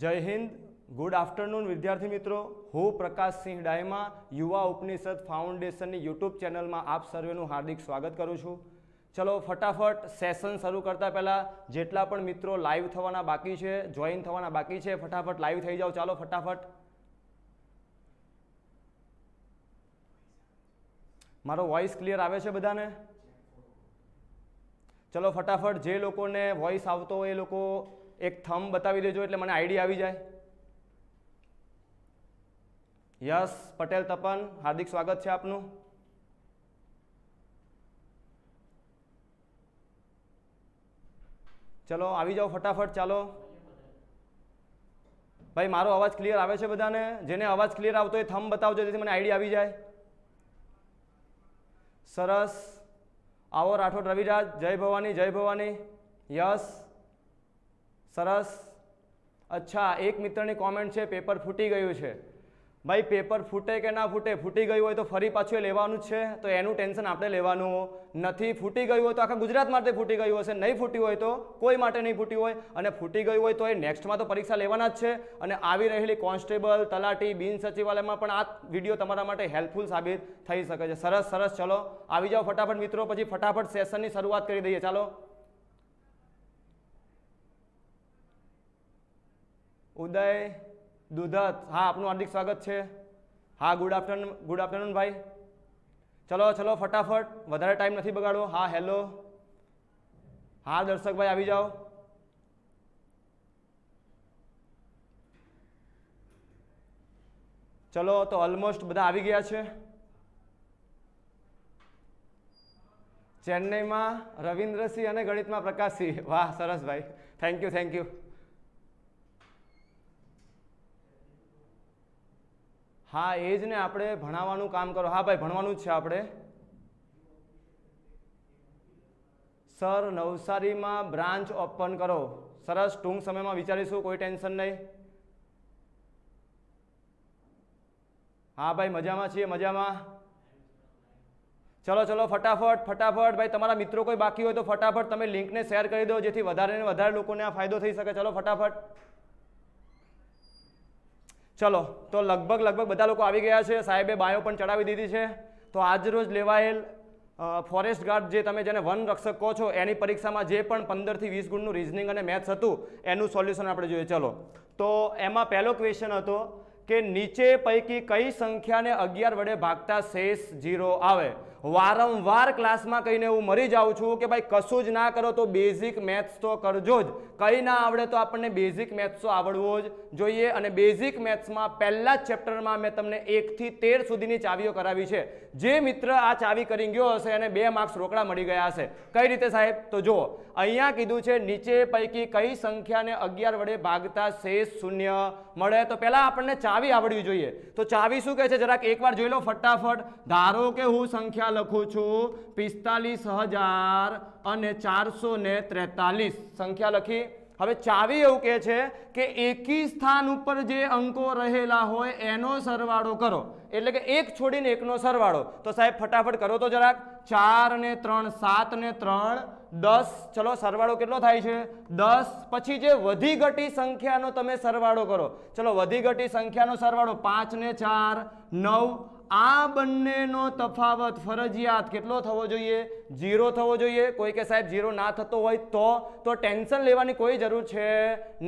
જય Hind good afternoon વિદ્યાર્થી મિત્રો હું પ્રકાશસિંહ ડાયમા યુવા ઉપનિષદ ફાઉન્ડેશનની યુટ્યુબ ચેનલમાં આપ સર્વેનું હાર્દિક સ્વાગત કરું છું ચલો ફટાફટ સેશન શરૂ કરતાં પહેલાં જેટલા પણ મિત્રો લાઈવ થવાના બાકી છે જોઈન થવાના બાકી છે ફટાફટ લાઈવ થઈ જાઓ ચાલો ફટાફટ મારો વોઇસ ક્લિયર આવે છે બધાને ચલો ફટાફટ જે લોકોને વોઇસ આવતો હોય એ લોકો એક થમ બતાવી દેજો એટલે મને આઈડી આવી જાય યસ પટેલ તપન હાર્દિક સ્વાગત છે આપનું ચલો આવી જાઓ ફટાફટ ચાલો ભાઈ મારો અવાજ ક્લિયર આવે છે બધાને જેને અવાજ ક્લિયર આવતો એ થમ બતાવજો જેથી મને આઈડી આવી જાય સરસ આવો રાઠોડ રવિરાજ જય ભવાની જય ભવાની યસ સરસ અચ્છા એક મિત્રની કોમેન્ટ છે પેપર ફૂટી ગયું છે ભાઈ પેપર ફૂટે કે ના ફૂટે ફૂટી ગયું હોય તો ફરી પાછું એ લેવાનું જ છે તો એનું ટેન્શન આપણે લેવાનું નથી ફૂટી ગયું હોય તો આખા ગુજરાત માટે ફૂટી ગયું હશે નહીં ફૂટ્યું હોય તો કોઈ માટે નહીં ફૂટ્યું હોય અને ફૂટી ગયું હોય તો એ નેક્સ્ટમાં તો પરીક્ષા લેવાના જ છે અને આવી રહેલી કોન્સ્ટેબલ તલાટી બિન સચિવાલયમાં પણ આ વિડીયો તમારા માટે હેલ્પફુલ સાબિત થઈ શકે છે સરસ સરસ ચલો આવી જાઓ ફટાફટ મિત્રો પછી ફટાફટ સેશનની શરૂઆત કરી દઈએ ચાલો ઉદય દુધત હા આપનું હાર્દિક સ્વાગત છે હા ગુડ આફ્ટરનૂન ગુડ આફ્ટરનૂન ભાઈ ચલો ચલો ફટાફટ વધારે ટાઈમ નથી બગાડો હા હેલો હા દર્શકભાઈ આવી જાઓ ચલો તો ઓલમોસ્ટ બધા આવી ગયા છે ચેન્નઈમાં રવિન્દ્રસિંહ અને ગણિતમાં પ્રકાશસિંહ વાહ સરસ ભાઈ થેન્ક યુ થેન્ક યુ હા એ જ ને આપણે ભણાવવાનું કામ કરો હા ભાઈ ભણવાનું જ છે આપણે સર નવસારીમાં બ્રાન્ચ ઓપન કરો સરસ ટૂંક સમયમાં વિચારીશું કોઈ ટેન્શન નહીં હા ભાઈ મજામાં છીએ મજામાં ચલો ચલો ફટાફટ ફટાફટ ભાઈ તમારા મિત્રો કોઈ બાકી હોય તો ફટાફટ તમે લિંકને શેર કરી દો જેથી વધારે ને વધારે લોકોને આ ફાયદો થઈ શકે ચલો ફટાફટ ચલો તો લગભગ લગભગ બધા લોકો આવી ગયા છે સાહેબે બાયો પણ ચડાવી દીધી છે તો આજરોજ લેવાયેલ ફોરેસ્ટ ગાર્ડ જે તમે જેને વન રક્ષક કહો છો એની પરીક્ષામાં જે પણ પંદરથી વીસ ગુણનું રિઝનિંગ અને મેથ્સ હતું એનું સોલ્યુશન આપણે જોઈએ ચલો તો એમાં પહેલો ક્વેશ્ચન હતો કે નીચે પૈકી કઈ સંખ્યાને અગિયાર વડે ભાગતા શેષ જીરો આવે વારંવાર ક્લાસમાં કહીને હું મરી જાઉં છું કે ભાઈ કશું જ ના કરો તો બેઝિક મેથ્સ તો કરજો જ કંઈ ના આવડે તો આપણને બેઝિક મેથ્સ તો આવડવો જ જોઈએ અને બેઝિક મેથ્સમાં પહેલા જ ચેપ્ટરમાં મેં તમને એકથી તેર સુધીની ચાવીઓ કરાવી છે જે મિત્ર આ ચાવી કરી ગયો હશે અને બે માર્ક્સ રોકડા મળી ગયા હશે કઈ રીતે સાહેબ તો જુઓ અહીંયા કીધું છે નીચે પૈકી કઈ સંખ્યાને અગિયાર વડે ભાગતા શેષ શૂન્ય મળે તો પહેલાં આપણને ચાવી આવડવી જોઈએ તો ચાવી શું કહે છે જરાક એકવાર જોઈ લો ફટાફટ ધારો કે હું સંખ્યા લખું છું પિસ્તાલીસ હજાર અને ચારસો ને ત્રેતાલીસ સંખ્યા લખી હવે ચાવી એવું કહે છે કે એકી સ્થાન ઉપર જે અંકો રહેલા હોય એનો સરવાળો કરો એટલે કે એક છોડીને એકનો સરવાળો તો સાહેબ ફટાફટ કરો તો જરાક ચાર ને ત્રણ સાત ને ત્રણ દસ ચલો સરવાળો કેટલો થાય છે દસ પછી જે વધી ઘટી સંખ્યાનો તમે સરવાળો કરો ચલો વધી ઘટી સંખ્યાનો સરવાળો પાંચ ને ચાર નવ આ બંનેનો તફાવત ફરજિયાત કેટલો થવો જોઈએ ઝીરો થવો જોઈએ કોઈ કે સાહેબ ઝીરો ના થતો હોય તો તો ટેન્શન લેવાની કોઈ જરૂર છે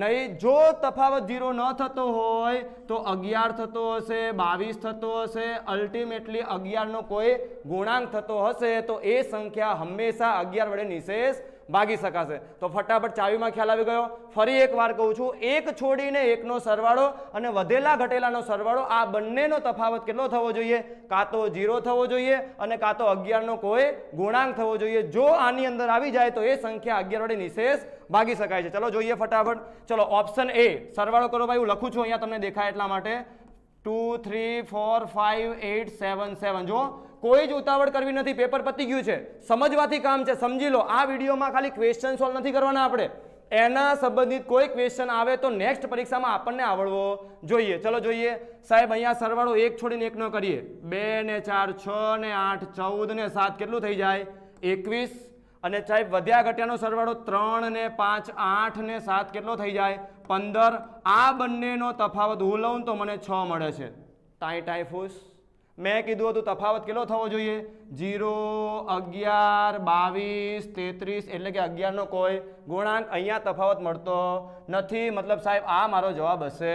નહીં જો તફાવત ઝીરો ન થતો હોય તો અગિયાર થતો હશે બાવીસ થતો હશે અલ્ટિમેટલી અગિયારનો કોઈ ગુણાંક થતો હશે તો એ સંખ્યા હંમેશા અગિયાર વડે નિશેષ ભાગી શકાશે તો ફટાફટ ચાવીમાં ખ્યાલ આવી ગયો ફરી એકવાર કહું છું એક છોડીને એકનો સરવાળો અને વધેલા ઘટેલાનો સરવાળો આ બંનેનો તફાવત કેટલો થવો જોઈએ કાં તો ઝીરો થવો જોઈએ અને કાં તો અગિયારનો કોઈ ગુણાંક થવો જોઈએ જો આની અંદર આવી જાય તો એ સંખ્યા અગિયાર વડે નિશેષ ભાગી શકાય છે ચલો જોઈએ ફટાફટ ચલો ઓપ્શન એ સરવાળો કરો ભાઈ હું લખું છું અહીંયા તમને દેખાય એટલા માટે two three four five eight seven seven જો કોઈ જ ઉતાવળ કરવી નથી પેપર પતી ગયું છે સમજવાથી કામ છે સમજી લો આ વિડીયોમાં ખાલી ક્વેશ્ચન સોલ્વ નથી કરવાના આપણે એના સંબંધિત કોઈ ક્વેશ્ચન આવે તો નેક્સ્ટ પરીક્ષામાં આપણને આવડવો જોઈએ ચલો જોઈએ સાહેબ અહીંયા સરવાળો એક છોડીને એકનો કરીએ બે ને ચાર છ ને આઠ ચૌદ ને સાત કેટલું થઈ જાય એકવીસ અને સાહેબ વધ્યા ઘટ્યાનો સરવાળો ત્રણ ને પાંચ આઠ ને સાત કેટલો થઈ જાય પંદર આ બંનેનો તફાવત હું લઉં તો મને છ મળે છે તાઈ ટાઈફૂસ મેં કીધું હતું તફાવત કેટલો થવો જોઈએ જીરો અગિયાર બાવીસ તેત્રીસ એટલે કે અગિયારનો કોઈ ગુણાંક અહીંયા તફાવત મળતો નથી મતલબ સાહેબ આ મારો જવાબ હશે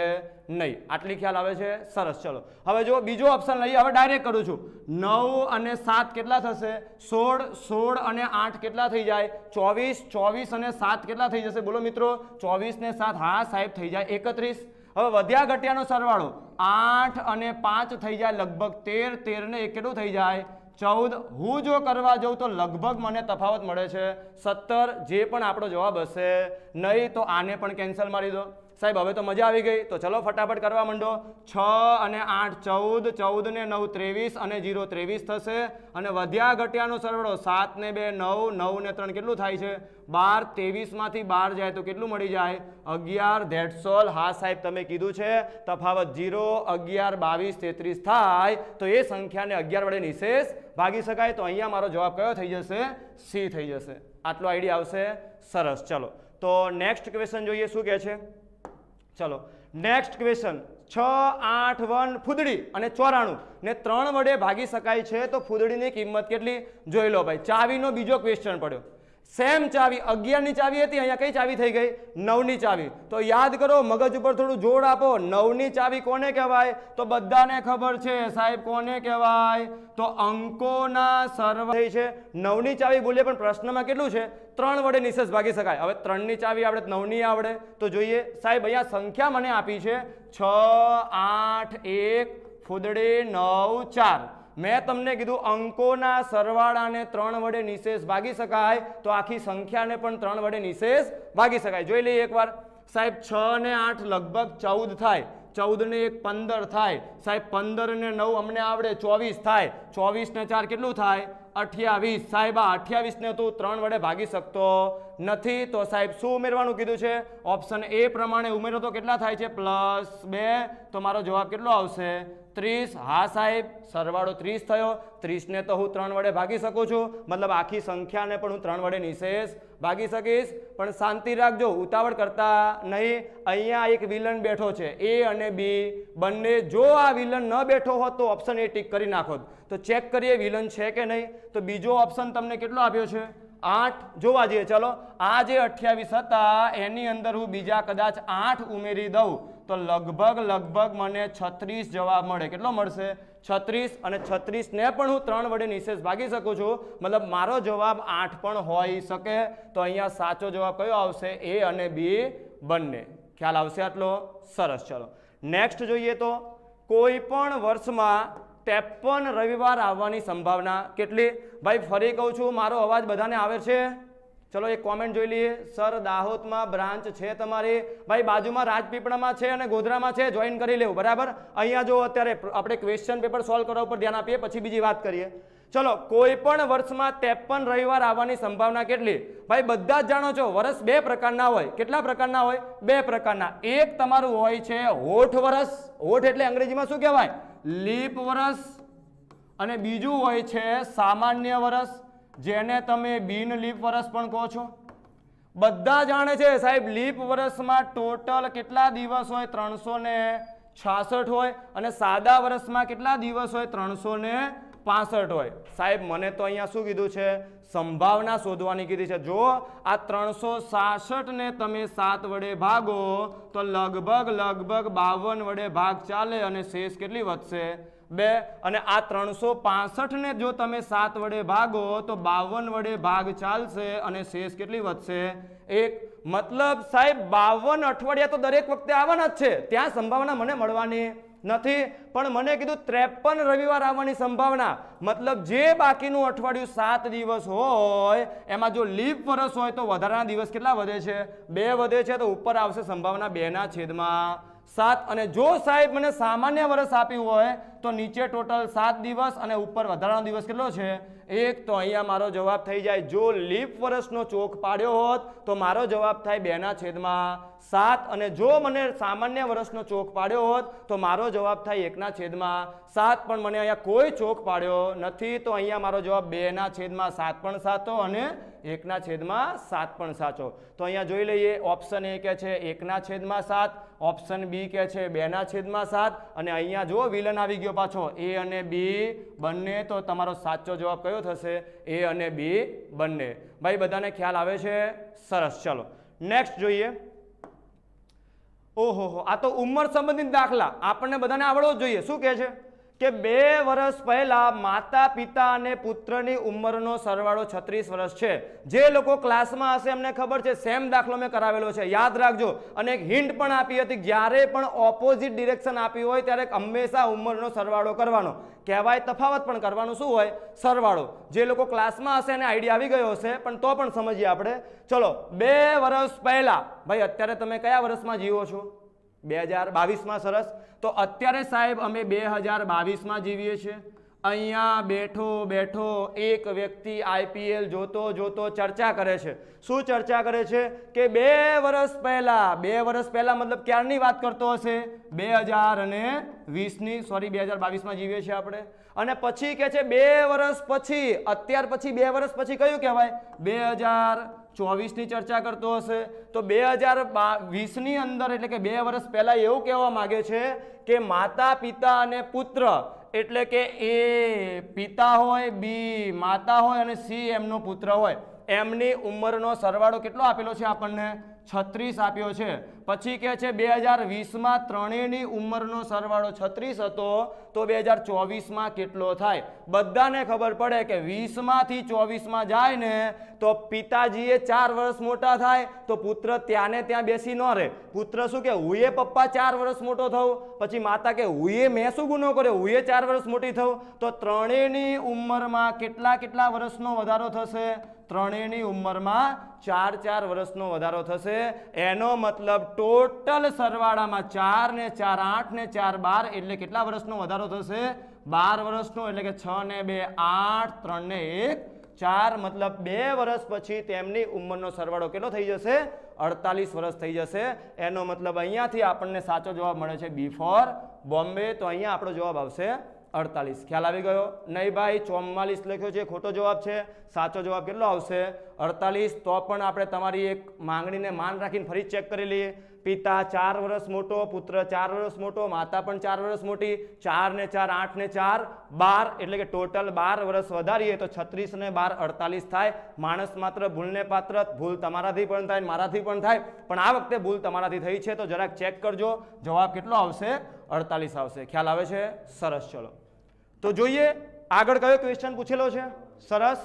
નહીં આટલી ખ્યાલ આવે છે સરસ ચલો હવે જુઓ બીજો ઓપ્શન લઈએ હવે ડાયરેક્ટ કરું છું નવ અને સાત કેટલા થશે સોળ સોળ અને આઠ કેટલા થઈ જાય ચોવીસ ચોવીસ અને સાત કેટલા થઈ જશે બોલો મિત્રો ચોવીસ ને સાત હા સાહેબ થઈ જાય એકત્રીસ હવે વધ્યા ઘટ્યાનો સરવાળો આઠ અને પાંચ થઈ જાય લગભગ તેર તેર ને એક કેટલું થઈ જાય ચૌદ હું જો કરવા જઉં તો લગભગ મને તફાવત મળે છે સત્તર જે પણ આપણો જવાબ હશે નહીં તો આને પણ કેન્સલ મારી દો સાહેબ હવે તો મજા આવી ગઈ તો ચલો ફટાફટ કરવા માંડો છ અને આઠ ચૌદ ચૌદ ને નવ ત્રેવીસ અને જીરો ત્રેવીસ થશે અને વધ્યા ઘટ્યાનો સરવાળો સાત ને બે નવ નવ ને ત્રણ કેટલું થાય છે બાર ત્રેવીસમાંથી બાર જાય તો કેટલું મળી જાય અગિયાર ધેટસોલ હા સાહેબ તમે કીધું છે તફાવત જીરો અગિયાર બાવીસ તેત્રીસ થાય તો એ સંખ્યાને અગિયાર વડે નિશેષ ભાગી શકાય તો અહીંયા મારો જવાબ કયો થઈ જશે સી થઈ જશે આટલો આઈડિયા આવશે સરસ ચલો તો નેક્સ્ટ ક્વેશ્ચન જોઈએ શું કહે છે ચલો નેક્સ્ટ ક્વેશ્ચન છ આઠ વન ફૂદડી અને ચોરાણું ને ત્રણ વડે ભાગી શકાય છે તો ફૂદડીની કિંમત કેટલી જોઈ લો ભાઈ ચાવીનો બીજો ક્વેશ્ચન પડ્યો સેમ ચાવી અગિયારની ચાવી હતી અહીંયા કઈ ચાવી થઈ ગઈ નવની ચાવી તો યાદ કરો મગજ ઉપર થોડું જોડ આપો નવની ચાવી કોને કહેવાય તો બધાને ખબર છે સાહેબ કોને કહેવાય તો અંકોના સર્વ છે નવની ચાવી બોલીએ પણ પ્રશ્નમાં કેટલું છે ત્રણ વડે નિશેષ ભાગી શકાય હવે ત્રણની ચાવી આવડે નવની આવડે તો જોઈએ સાહેબ અહીંયા સંખ્યા મને આપી છે છ આઠ એક ફૂદડે નવ ચાર મેં તમને કીધું અંકોના સરવાળાને ત્રણ વડે નિશેષ ભાગી શકાય તો આખી સંખ્યાને પણ ત્રણ વડે નિશેષ ભાગી શકાય જોઈ લઈએ એકવાર સાહેબ છ ને આઠ લગભગ ચૌદ થાય ચૌદ ને એક પંદર થાય સાહેબ પંદર ને નવ અમને આવડે ચોવીસ થાય ચોવીસ ને ચાર કેટલું થાય અઠ્યાવીસ સાહેબ આ અઠ્યાવીસ ને તું ત્રણ વડે ભાગી શકતો નથી તો સાહેબ શું ઉમેરવાનું કીધું છે ઓપ્શન એ પ્રમાણે ઉમેરો તો કેટલા થાય છે પ્લસ બે તો મારો જવાબ કેટલો આવશે ત્રીસ હા સાહેબ સરવાળો ત્રીસ થયો ત્રીસને તો હું ત્રણ વડે ભાગી શકું છું મતલબ આખી સંખ્યાને પણ હું ત્રણ વડે નિશેષ ભાગી શકીશ પણ શાંતિ રાખજો ઉતાવળ કરતા નહીં અહીંયા એક વિલન બેઠો છે એ અને બી બંને જો આ વિલન ન બેઠો હોત તો ઓપ્શન એ ટીક કરી નાખો તો ચેક કરીએ વિલન છે કે નહીં તો બીજો ઓપ્શન તમને કેટલો આપ્યો છે આઠ જોવા જઈએ ચલો આ જે અઠ્યાવીસ હતા એની અંદર હું બીજા કદાચ આઠ ઉમેરી દઉં તો લગભગ લગભગ મને છત્રીસ જવાબ મળે કેટલો મળશે છત્રીસ અને છત્રીસને પણ હું ત્રણ વડે નિશેષ ભાગી શકું છું મતલબ મારો જવાબ આઠ પણ હોઈ શકે તો અહીંયા સાચો જવાબ કયો આવશે એ અને બી બંને ખ્યાલ આવશે આટલો સરસ ચલો નેક્સ્ટ જોઈએ તો કોઈ પણ વર્ષમાં ત્રેપન રવિવાર આવવાની સંભાવના કેટલી ભાઈ ફરી કહું છું મારો અવાજ બધાને આવે છે ચલો એક કોમેન્ટ જોઈ લઈએ સર દાહોદમાં બ્રાન્ચ છે તમારી ભાઈ બાજુમાં રાજપીપળામાં છે અને ગોધરામાં છે જોઈન કરી લેવું બરાબર અહીંયા જો અત્યારે આપણે ક્વેશ્ચન પેપર સોલ્વ કરવા ઉપર ધ્યાન આપીએ પછી બીજી વાત કરીએ ચલો કોઈ પણ વર્ષમાં ત્રેપન રવિવાર આવવાની સંભાવના કેટલી ભાઈ બધા જ જાણો છો વર્ષ બે પ્રકારના હોય કેટલા પ્રકારના હોય બે પ્રકારના એક તમારું હોય છે હોઠ વર્ષ હોઠ એટલે અંગ્રેજીમાં શું કહેવાય લીપ વરસ અને બીજું હોય છે સામાન્ય વરસ જેને તમે બિન લીપ વરસ પણ કહો છો બધા જાણે છે સાહેબ લીપ વરસમાં ટોટલ કેટલા દિવસ હોય ત્રણસો છાસઠ હોય અને સાદા વરસમાં કેટલા દિવસ હોય ત્રણસો પાસઠ હોય સાહેબ મને તો અહીંયા શું કીધું છે સંભાવના શોધવાની કીધી છે જો આ ત્રણસો સાસઠને તમે સાત વડે ભાગો તો લગભગ લગભગ બાવન વડે ભાગ ચાલે અને શેષ કેટલી વધશે બે અને આ ત્રણસો પાસઠને જો તમે સાત વડે ભાગો તો બાવન વડે ભાગ ચાલશે અને શેષ કેટલી વધશે એક મતલબ સાહેબ બાવન અઠવાડિયા તો દરેક વખતે આવવાના જ છે ત્યાં સંભાવના મને મળવાની નથી પણ મને કીધું ત્રેપન રવિવાર આવવાની સંભાવના મતલબ જે બાકીનું અઠવાડિયું સાત દિવસ હોય એમાં જો લીપ વરસ હોય તો વધારાના દિવસ કેટલા વધે છે બે વધે છે તો ઉપર આવશે સંભાવના બેના છેદમાં સાત અને જો સાહેબ મને સામાન્ય વરસ આપ્યું હોય તો નીચે ટોટલ સાત દિવસ અને ઉપર વધારાનો દિવસ કેટલો છે એક તો અહીંયા મારો જવાબ થઈ જાય જો લીપ વર્ષનો ચોક પાડ્યો હોત તો મારો જવાબ થાય બેના છેદમાં સાત અને જો મને સામાન્ય વર્ષનો ચોક પાડ્યો હોત તો મારો જવાબ થાય એકના છેદમાં સાત પણ મને અહીંયા કોઈ ચોક પાડ્યો નથી તો અહીંયા મારો જવાબ બેના છેદમાં સાત પણ સાચો અને એકના છેદમાં સાત પણ સાચો તો અહીંયા જોઈ લઈએ ઓપ્શન એ કહે છે એકના છેદમાં સાત ઓપ્શન બી કે છે બેના છેદમાં સાત અને અહીંયા જો વિલન આવી ગયો વિદ્યાર્થીઓ પાછો એ અને બી બંને તો તમારો સાચો જવાબ કયો થશે એ અને બી બંને ભાઈ બધાને ખ્યાલ આવે છે સરસ ચલો નેક્સ્ટ જોઈએ ઓહો આ તો ઉંમર સંબંધિત દાખલા આપણને બધાને આવડવો જોઈએ શું કહે છે કે બે વર્ષ પહેલા માતા પિતા અને પુત્રની ઉંમરનો સરવાળો છત્રીસ વર્ષ છે જે લોકો ક્લાસમાં હશે એમને ખબર છે સેમ દાખલો મેં કરાવેલો છે યાદ રાખજો અને એક હિન્ટ પણ આપી હતી જ્યારે પણ ઓપોઝિટ ડિરેક્શન આપી હોય ત્યારે હંમેશા ઉંમરનો સરવાળો કરવાનો કહેવાય તફાવત પણ કરવાનો શું હોય સરવાળો જે લોકો ક્લાસમાં હશે એને આઈડિયા આવી ગયો હશે પણ તો પણ સમજીએ આપણે ચલો બે વર્ષ પહેલાં ભાઈ અત્યારે તમે કયા વર્ષમાં જીવો છો બે હજાર બાવીસમાં સરસ તો અત્યારે સાહેબ અમે બે હજાર બાવીસમાં જીવીએ છીએ અહીંયા બેઠો બેઠો એક વ્યક્તિ આઈપીએલ જોતો જોતો ચર્ચા કરે છે શું ચર્ચા કરે છે કે બે વર્ષ પહેલાં બે વર્ષ પહેલાં મતલબ ક્યારની વાત કરતો હશે બે હજાર અને વીસની સોરી બે હજાર બાવીસમાં જીવીએ છીએ આપણે અને પછી કે છે બે વર્ષ પછી અત્યાર પછી બે વર્ષ પછી કયું કહેવાય બે હજાર ચોવીસની ચર્ચા કરતો હશે તો બે હજાર વીસની અંદર એટલે કે બે વર્ષ પહેલાં એવું કહેવા માગે છે કે માતા પિતા અને પુત્ર એટલે કે એ પિતા હોય બી માતા હોય અને સી એમનો પુત્ર હોય એમની ઉંમરનો સરવાળો કેટલો આપેલો છે આપણને છત્રીસ આપ્યો છે પછી કે છે બે હજાર વીસમાં ત્રણેયની ઉંમરનો સરવાળો છત્રીસ હતો તો બે હજાર ચોવીસમાં કેટલો થાય બધાને ખબર પડે કે વીસમાંથી ચોવીસમાં જાય ને તો પિતાજીએ ચાર વર્ષ મોટા થાય તો પુત્ર ત્યાં ને ત્યાં બેસી ન રહે પુત્ર શું કે હુંએ પપ્પા ચાર વર્ષ મોટો થવું પછી માતા કે હુંએ મેં શું ગુનો કર્યો હુંએ ચાર વર્ષ મોટી થવું તો ત્રણેયની ઉંમરમાં કેટલા કેટલા વર્ષનો વધારો થશે ત્રણેયની ઉંમરમાં ચાર ચાર વર્ષનો વધારો થશે એનો મતલબ ટોટલ સરવાળામાં ચાર ને ચાર આઠ ને ચાર બાર એટલે કેટલા વર્ષનો વધારો થશે બાર વર્ષનો એટલે કે છ ને બે આઠ ત્રણ ને એક ચાર મતલબ બે વર્ષ પછી તેમની ઉંમરનો સરવાળો કેટલો થઈ જશે અડતાલીસ વર્ષ થઈ જશે એનો મતલબ અહીંયાથી આપણને સાચો જવાબ મળે છે બિફોર બોમ્બે તો અહીંયા આપણો જવાબ આવશે અડતાલીસ ખ્યાલ આવી ગયો નહીં ભાઈ ચોમ્માલીસ લખ્યો છે ખોટો જવાબ છે સાચો જવાબ કેટલો આવશે અડતાલીસ તો પણ આપણે તમારી એક માંગણીને માન રાખીને ફરી ચેક કરી લઈએ પિતા ચાર વર્ષ મોટો પુત્ર ચાર વર્ષ મોટો માતા પણ ચાર વર્ષ મોટી ચાર ને ચાર આઠ ને ચાર બાર એટલે કે ટોટલ બાર વર્ષ વધારીએ તો છત્રીસ ને બાર અડતાલીસ થાય માણસ માત્ર ભૂલને પાત્ર ભૂલ તમારાથી પણ થાય મારાથી પણ થાય પણ આ વખતે ભૂલ તમારાથી થઈ છે તો જરાક ચેક કરજો જવાબ કેટલો આવશે અડતાલીસ આવશે ખ્યાલ આવે છે સરસ ચલો તો જોઈએ આગળ કયો ક્વેશ્ચન પૂછેલો છે સરસ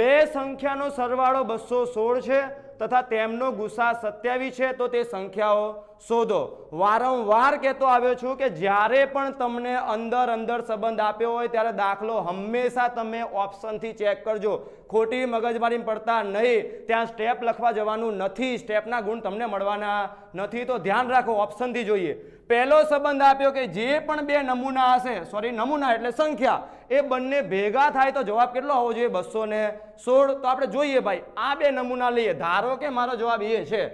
બે સંખ્યાનો સરવાળો બસો સોળ છે તથા તેમનો ગુસા સત્યાવી છે તો તે સંખ્યાઓ શોધો વારંવાર કહેતો આવ્યો છું કે જ્યારે પણ તમને અંદર અંદર સંબંધ આપ્યો હોય ત્યારે દાખલો હંમેશા તમે ઓપ્શનથી ચેક કરજો ખોટી મગજમારી પડતા નહીં ત્યાં સ્ટેપ લખવા જવાનું નથી સ્ટેપના ગુણ તમને મળવાના નથી તો ધ્યાન રાખો ઓપ્શનથી જોઈએ પહેલો સંબંધ આપ્યો કે જે પણ બે નમૂના હશે સોરી નમૂના એટલે સંખ્યા એ બંને ભેગા થાય તો જવાબ કેટલો હોવો જોઈએ બસો ને તો આપણે જોઈએ ભાઈ આ બે નમૂના લઈએ ધારો કે મારો જવાબ એ છે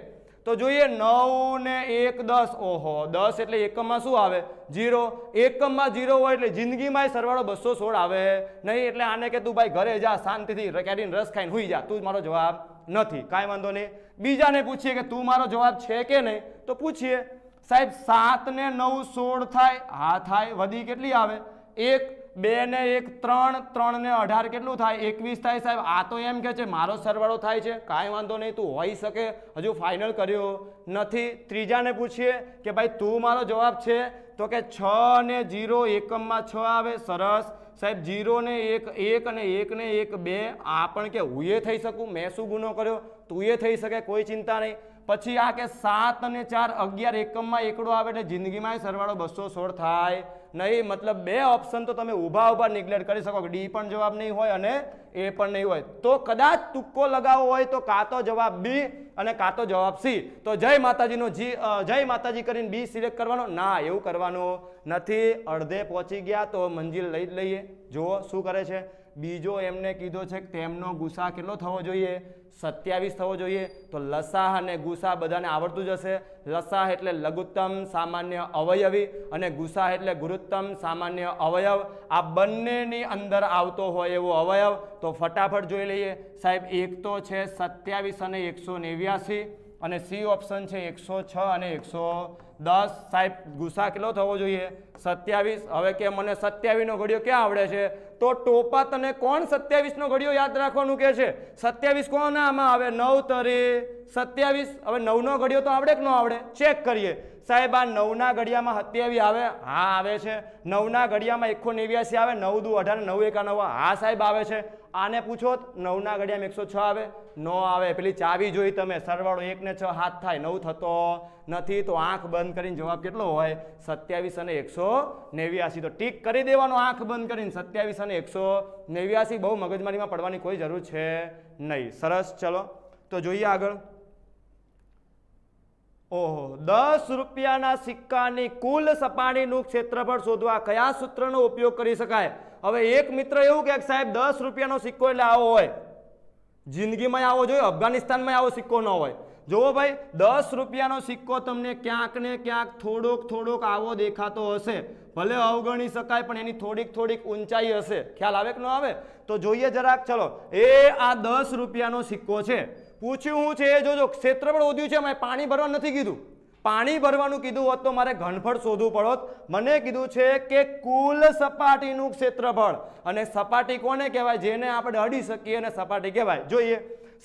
તો જોઈએ નવ ને એક દસ ઓહો દસ એટલે એકમમાં શું આવે જીરો એકમમાં જીરો હોય એટલે જિંદગીમાં સરવાળો બસો સોળ આવે નહીં એટલે આને કે તું ભાઈ ઘરે જા શાંતિથી કેરીને રસ ખાઈને હુઈ જા તું મારો જવાબ નથી કાંઈ વાંધો નહીં બીજાને પૂછીએ કે તું મારો જવાબ છે કે નહીં તો પૂછીએ સાહેબ સાત ને નવ સોળ થાય હા થાય વધી કેટલી આવે એક બે ને એક ત્રણ ત્રણ ને અઢાર કેટલું થાય એકવીસ થાય સાહેબ આ તો એમ કે છે મારો સરવાળો થાય છે કાંઈ વાંધો નહીં તું હોઈ શકે હજુ ફાઇનલ કર્યો નથી ત્રીજાને પૂછીએ કે ભાઈ તું મારો જવાબ છે તો કે છ ને જીરો એકમમાં છ આવે સરસ સાહેબ જીરો ને એક એક અને એક ને એક બે આ પણ કે હું એ થઈ શકું મેં શું ગુનો કર્યો તું એ થઈ શકે કોઈ ચિંતા નહીં પછી આ કે સાત અને ચાર અગિયાર એકમમાં એકડો આવે એટલે જિંદગીમાં સરવાળો બસો સોળ થાય નહીં મતલબ બે ઓપ્શન તો તમે ઊભા ઊભા નિગ્લેક્ટ કરી શકો ડી પણ જવાબ નહીં હોય અને એ પણ નહીં હોય તો કદાચ તુક્કો લગાવો હોય તો કાં તો જવાબ બી અને કાં તો જવાબ સી તો જય માતાજીનો જી જય માતાજી કરીને બી સિલેક્ટ કરવાનો ના એવું કરવાનું નથી અડધે પહોંચી ગયા તો મંજિલ લઈ લઈએ જુઓ શું કરે છે બીજો એમને કીધો છે કે તેમનો ગુસ્સા કેટલો થવો જોઈએ સત્યાવીસ થવો જોઈએ તો લસાહ અને ગુસા બધાને આવડતું જ હશે લસાહ એટલે લઘુત્તમ સામાન્ય અવયવી અને ગુસા એટલે ગુરુત્તમ સામાન્ય અવયવ આ બંનેની અંદર આવતો હોય એવો અવયવ તો ફટાફટ જોઈ લઈએ સાહેબ એક તો છે સત્યાવીસ અને એકસો નેવ્યાસી અને સી ઓપ્શન છે એકસો છ અને એકસો દસ સાહેબ ગુસ્સા કેટલો થવો જોઈએ સત્યાવીસ હવે કે મને સત્યાવીસનો ઘડિયો ક્યાં આવડે છે તો ટોપા તને કોણ સત્યાવીસનો ઘડિયો યાદ રાખવાનું કે છે સત્યાવીસ કોણ આમાં આવે નવ તરે સત્યાવીસ હવે નવનો ઘડિયો તો આવડે કે ન આવડે ચેક કરીએ સાહેબ આ નવના ઘડિયામાં સત્યાવીસ આવે હા આવે છે નવના ઘડિયામાં એકસો નેવ્યાસી આવે નવ દુ અઢાર નવ એકાણવ હા સાહેબ આવે છે આને પૂછો નવના ઘડિયામાં એકસો છ આવે ન આવે પેલી ચાવી જોઈ તમે સરવાળો એકને છ હાથ થાય નવ થતો નથી તો આંખ બંધ કરીને જવાબ કેટલો હોય સત્યાવીસ અને એકસો નેવ્યાસી તો ટીક કરી દેવાનો આંખ બંધ કરીને સત્યાવીસ અને એકસો નેવ્યાસી બહુ મગજમારીમાં પડવાની કોઈ જરૂર છે નહીં સરસ ચલો તો જોઈએ આગળ ઓહો દસ રૂપિયાના સિક્કાની કુલ સપાટીનું ક્ષેત્રફળ શોધવા કયા સૂત્રનો ઉપયોગ કરી શકાય હવે એક મિત્ર એવું કહે સાહેબ દસ રૂપિયાનો સિક્કો એટલે આવો હોય જિંદગીમાં આવો જોઈએ અફઘાનિસ્તાનમાં આવો સિક્કો ન હોય જુઓ ભાઈ દસ રૂપિયાનો સિક્કો તમને ક્યાંક ને ક્યાંક થોડોક થોડોક આવો દેખાતો હશે ભલે અવગણી શકાય પણ એની થોડીક થોડીક ઊંચાઈ હશે ખ્યાલ આવે કે ન આવે તો જોઈએ જરાક ચલો એ આ દસ રૂપિયાનો સિક્કો છે પૂછ્યું હું છે એ જોજો ક્ષેત્રફળ વધ્યું છે મેં પાણી ભરવા નથી કીધું પાણી ભરવાનું કીધું હોત તો મારે ઘનફળ શોધવું પડોત મને કીધું છે કે કુલ સપાટીનું ક્ષેત્રફળ અને સપાટી કોને કહેવાય જેને આપણે અડી શકીએ અને સપાટી કહેવાય જોઈએ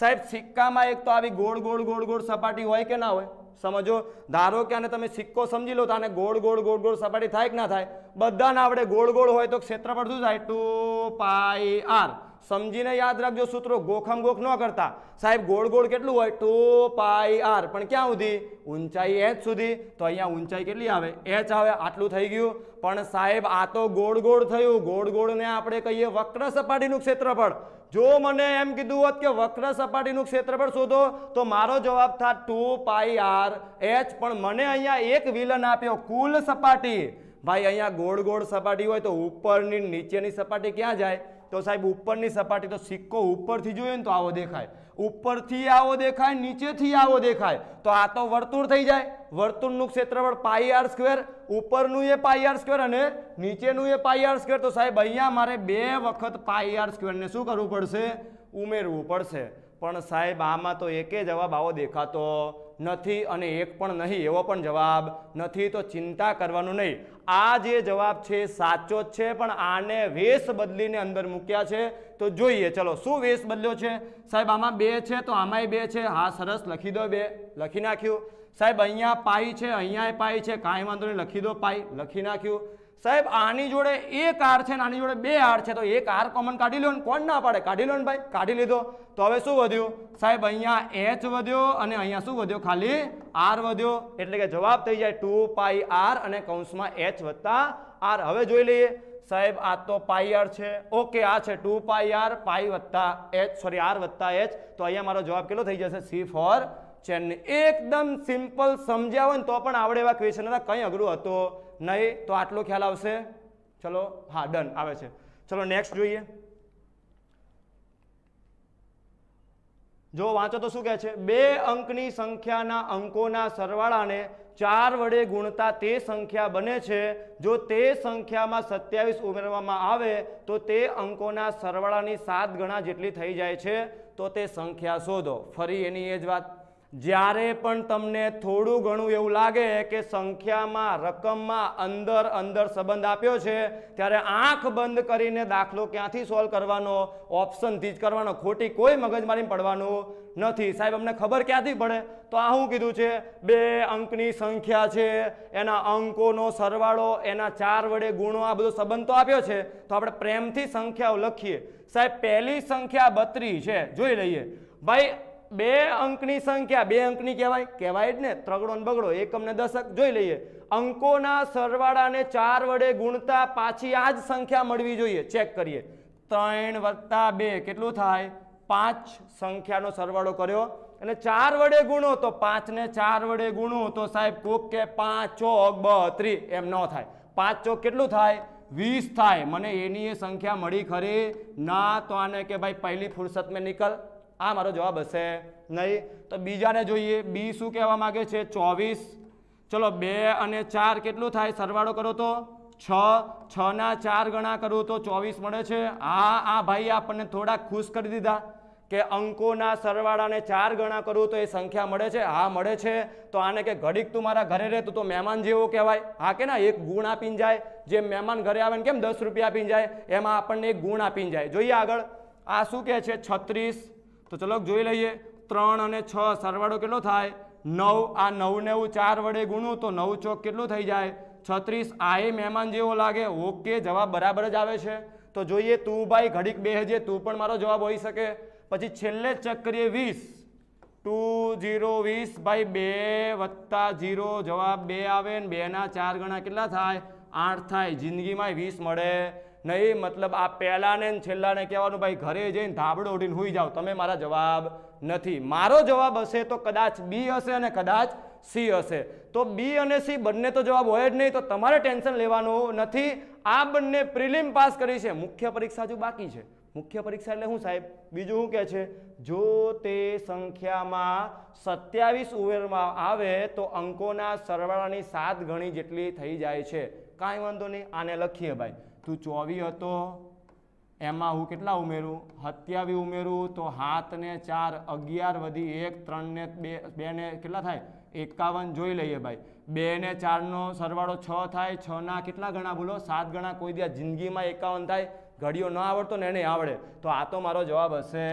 સાહેબ સિક્કામાં એક તો આવી ગોળ ગોળ ગોળ ગોળ સપાટી હોય કે ના હોય સમજો ધારો કે આને તમે સિક્કો સમજી લો તો આને ગોળ ગોળ ગોળ ગોળ સપાટી થાય કે ના થાય બધાને આપણે ગોળ ગોળ હોય તો ક્ષેત્રફળ શું થાય ટુ પાઈ આર સમજીને યાદ રાખજો સૂત્રો ગોખમ ગોખ ન કરતા સાહેબ ગોળ ગોળ કેટલું હોય ટુ પાઈ આર પણ ક્યાં સુધી ઊંચાઈ એચ સુધી તો અહીંયા ઊંચાઈ કેટલી આવે એચ આવે આટલું થઈ ગયું પણ સાહેબ આ તો ગોળ ગોળ થયું ગોળ ગોળને આપણે કહીએ વક્ર સપાટીનું ક્ષેત્રફળ જો મને એમ કીધું હોત કે વક્ર સપાટીનું ક્ષેત્રફળ શોધો તો મારો જવાબ થાય ટુ પાઈ આર એચ પણ મને અહીંયા એક વિલન આપ્યો કુલ સપાટી ભાઈ અહીંયા ગોળ ગોળ સપાટી હોય તો ઉપરની નીચેની સપાટી ક્યાં જાય તો સાહેબ ઉપરની સપાટી તો સિક્કો ઉપરથી જોઈએ ને તો આવો દેખાય ઉપરથી આવો દેખાય નીચેથી આવો દેખાય તો આ તો વર્તુળ થઈ જાય વર્તુળનું ક્ષેત્રફળ પાઈ આર સ્ક્વેર ઉપરનું એ પાઈ આર સ્ક્વેર અને નીચેનું એ પાઈ આર સ્ક્વેર તો સાહેબ અહીંયા મારે બે વખત પાઈ આર સ્ક્વેરને શું કરવું પડશે ઉમેરવું પડશે પણ સાહેબ આમાં તો એકે જવાબ આવો દેખાતો નથી અને એક પણ નહીં એવો પણ જવાબ નથી તો ચિંતા કરવાનું નહીં આ જે જવાબ છે સાચો જ છે પણ આને વેશ બદલીને અંદર મૂક્યા છે તો જોઈએ ચલો શું વેશ બદલ્યો છે સાહેબ આમાં બે છે તો આમાંય બે છે હા સરસ લખી દો બે લખી નાખ્યું સાહેબ અહીંયા પાઈ છે અહીંયા પાઈ છે કાંઈ વાંધો નહીં લખી દો પાઈ લખી નાખ્યું સાહેબ આની જોડે એક આર છે આની જોડે બે આર છે તો એક આર કોમન કાઢી લો ને કોણ ના પાડે કાઢી લો ભાઈ કાઢી લીધો તો હવે શું વધ્યું સાહેબ અહીંયા એચ વધ્યો અને અહીંયા શું વધ્યો ખાલી આર વધ્યો એટલે કે જવાબ થઈ જાય ટુ પાઈ આર અને કૌંસમાં એચ વત્તા આર હવે જોઈ લઈએ સાહેબ આ તો પાઈ આર છે ઓકે આ છે ટુ પાઈ આર પાઈ વત્તા એચ સોરી આર વધતા એચ તો અહીંયા મારો જવાબ કેટલો થઈ જશે સી ફોર ચેન્નઈ એકદમ સિમ્પલ સમજ્યા હોય ને તો પણ આવડે એવા ક્વેશ્ચન હતા કંઈ અઘરું હતું નહીં તો આટલો ખ્યાલ આવશે ચલો હા ડન આવે છે ચલો નેક્સ્ટ જોઈએ જો વાંચો તો શું કહે છે બે અંકની સંખ્યાના અંકોના સરવાળાને ચાર વડે ગુણતા તે સંખ્યા બને છે જો તે સંખ્યામાં સત્યાવીસ ઉમેરવામાં આવે તો તે અંકોના સરવાળાની સાત ગણા જેટલી થઈ જાય છે તો તે સંખ્યા શોધો ફરી એની એ જ વાત જ્યારે પણ તમને થોડું ઘણું એવું લાગે કે સંખ્યામાં રકમમાં અંદર અંદર સંબંધ આપ્યો છે ત્યારે આંખ બંધ કરીને દાખલો ક્યાંથી સોલ્વ કરવાનો ઓપ્શનથી જ કરવાનો ખોટી કોઈ મગજમારી પડવાનું નથી સાહેબ અમને ખબર ક્યાંથી પડે તો આ શું કીધું છે બે અંકની સંખ્યા છે એના અંકોનો સરવાળો એના ચાર વડે ગુણો આ બધો સંબંધ તો આપ્યો છે તો આપણે પ્રેમથી સંખ્યાઓ લખીએ સાહેબ પહેલી સંખ્યા બત્રી છે જોઈ લઈએ ભાઈ બે અંકની સંખ્યા બે અંકની કહેવાય કહેવાય જ ને ત્રગડો ને બગડો એકમ ને દશક જોઈ લઈએ અંકોના સરવાળાને ચાર વડે ગુણતા પાછી આ જ સંખ્યા મળવી જોઈએ ચેક કરીએ ત્રણ વત્તા બે કેટલું થાય પાંચ સંખ્યાનો સરવાળો કર્યો અને ચાર વડે ગુણો તો પાંચને ચાર વડે ગુણો તો સાહેબ કોક કે પાંચ ચોક બત્રીસ એમ ન થાય પાંચ ચોક કેટલું થાય વીસ થાય મને એની સંખ્યા મળી ખરી ના તો આને કે ભાઈ પહેલી ફુરસત મેં નીકળ આ મારો જવાબ હશે નહીં તો બીજાને જોઈએ બી શું કહેવા માગે છે ચોવીસ ચલો બે અને ચાર કેટલું થાય સરવાળો કરો તો છ છના ચાર ગણા કરો તો ચોવીસ મળે છે આ આ ભાઈ આપણને થોડાક ખુશ કરી દીધા કે અંકોના સરવાળાને ચાર ગણા કરું તો એ સંખ્યા મળે છે હા મળે છે તો આને કે ઘડીક તું મારા ઘરે રહે તું તો મહેમાન જેવો કહેવાય હા કે ના એક ગુણ આપીને જાય જે મહેમાન ઘરે આવે ને કેમ દસ રૂપિયા આપીને જાય એમાં આપણને એક ગુણ આપીને જાય જોઈએ આગળ આ શું કહે છે છત્રીસ તો ચલો જોઈ લઈએ ત્રણ અને છ સરવાળો કેટલો થાય નવ આ નવ નેવું ચાર વડે ગુણું તો નવ ચોક કેટલું થઈ જાય છત્રીસ આ એ મહેમાન જેવો લાગે ઓકે જવાબ બરાબર જ આવે છે તો જોઈએ તું ભાઈ ઘડીક બે હજે તું પણ મારો જવાબ હોઈ શકે પછી છેલ્લે ચેક વીસ ટુ જીરો વીસ બાય બે વત્તા જીરો જવાબ બે આવે ને બેના ચાર ગણા કેટલા થાય આઠ થાય જિંદગીમાં વીસ મળે નહીં મતલબ આ પહેલાંને છેલ્લાને કહેવાનું ભાઈ ઘરે જઈને ધાબડો ઉડીને હોઈ જાઓ તમે મારા જવાબ નથી મારો જવાબ હશે તો કદાચ બી હશે અને કદાચ સી હશે તો બી અને સી બંને તો જવાબ હોય જ નહીં તો તમારે ટેન્શન લેવાનું નથી આ બંને પ્રિલિમ પાસ કરી છે મુખ્ય પરીક્ષા હજુ બાકી છે મુખ્ય પરીક્ષા એટલે શું સાહેબ બીજું શું કહે છે જો તે સંખ્યામાં સત્યાવીસ ઉમેરમાં આવે તો અંકોના સરવાળાની સાત ગણી જેટલી થઈ જાય છે કાંઈ વાંધો નહીં આને લખીએ ભાઈ તું ચોવી હતો એમાં હું કેટલા ઉમેરું સત્યાવી ઉમેરું તો હાથને ચાર અગિયાર વધી એક ત્રણને બે બેને કેટલા થાય એકાવન જોઈ લઈએ ભાઈ બેને ચારનો સરવાળો છ થાય છના કેટલા ગણા ભૂલો સાત ગણા કોઈ દિવસ જિંદગીમાં એકાવન થાય ઘડીઓ ન આવડતો ને એને આવડે તો આ તો મારો જવાબ હશે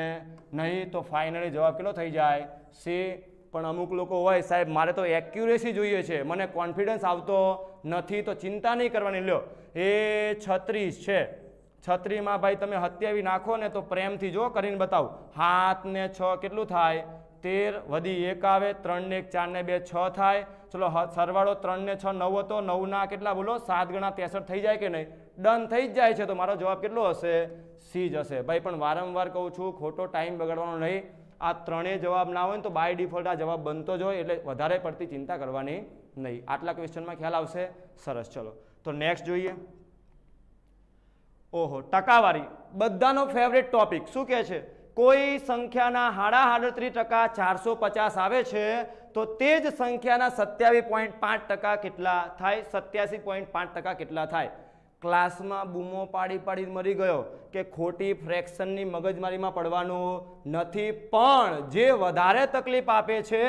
નહીં તો ફાઇનલી જવાબ કેટલો થઈ જાય સે પણ અમુક લોકો હોય સાહેબ મારે તો એક્યુરેસી જોઈએ છે મને કોન્ફિડન્સ આવતો નથી તો ચિંતા નહીં કરવાની લ્યો એ છત્રીસ છે છત્રીમાં ભાઈ તમે હત્યાવી નાખો ને તો પ્રેમથી જો કરીને બતાવો હાથ ને છ કેટલું થાય તેર વધી એક આવે ત્રણને એક ચારને બે છ થાય ચલો સરવાળો ત્રણને છ નવ હતો નવના કેટલા બોલો સાત ગણા ત્રેસઠ થઈ જાય કે નહીં ડન થઈ જ જાય છે તો મારો જવાબ કેટલો હશે સી જ હશે ભાઈ પણ વારંવાર કહું છું ખોટો ટાઈમ બગાડવાનો નહીં આ ત્રણેય જવાબ ના હોય ને તો બાય ડિફોલ્ટ આ જવાબ બનતો જ હોય એટલે વધારે પડતી ચિંતા કરવાની નહીં આટલા ક્વેશ્ચનમાં ખ્યાલ આવશે સરસ ચલો તો નેક્સ્ટ જોઈએ ઓહો ટકાવારી બધાનો ફેવરેટ ટોપિક શું કહે છે કોઈ સંખ્યાના હાડા હાડત્રીસ ટકા ચારસો પચાસ આવે છે તો તે જ સંખ્યાના સત્યાવી પોઈન્ટ પાંચ ટકા કેટલા થાય સત્યાસી પોઈન્ટ પાંચ ટકા કેટલા થાય ક્લાસમાં બૂમો પાડી પાડી મરી ગયો કે ખોટી ફ્રેક્શનની મગજમારીમાં પડવાનું નથી પણ જે વધારે તકલીફ આપે છે